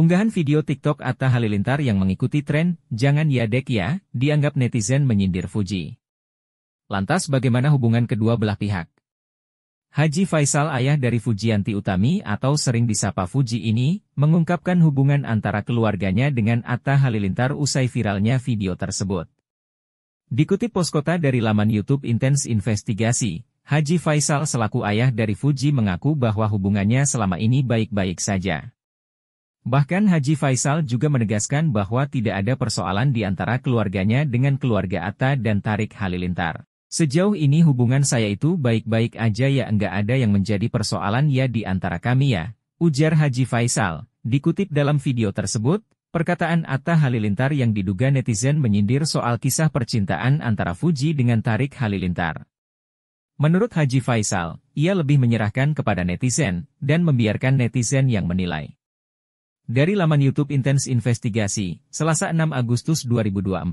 Unggahan video TikTok Atta Halilintar yang mengikuti tren, jangan ya dek ya, dianggap netizen menyindir Fuji. Lantas bagaimana hubungan kedua belah pihak? Haji Faisal ayah dari Fujianti Utami atau sering disapa Fuji ini, mengungkapkan hubungan antara keluarganya dengan Atta Halilintar usai viralnya video tersebut. Dikutip poskota dari laman YouTube Intense Investigasi, Haji Faisal selaku ayah dari Fuji mengaku bahwa hubungannya selama ini baik-baik saja. Bahkan Haji Faisal juga menegaskan bahwa tidak ada persoalan di antara keluarganya dengan keluarga Atta dan Tarik Halilintar. Sejauh ini hubungan saya itu baik-baik aja ya enggak ada yang menjadi persoalan ya di antara kami ya, ujar Haji Faisal. Dikutip dalam video tersebut, perkataan Atta Halilintar yang diduga netizen menyindir soal kisah percintaan antara Fuji dengan Tarik Halilintar. Menurut Haji Faisal, ia lebih menyerahkan kepada netizen, dan membiarkan netizen yang menilai. Dari laman YouTube Intense Investigasi, Selasa 6 Agustus 2024.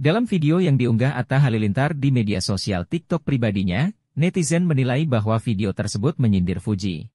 Dalam video yang diunggah Atta Halilintar di media sosial TikTok pribadinya, netizen menilai bahwa video tersebut menyindir Fuji.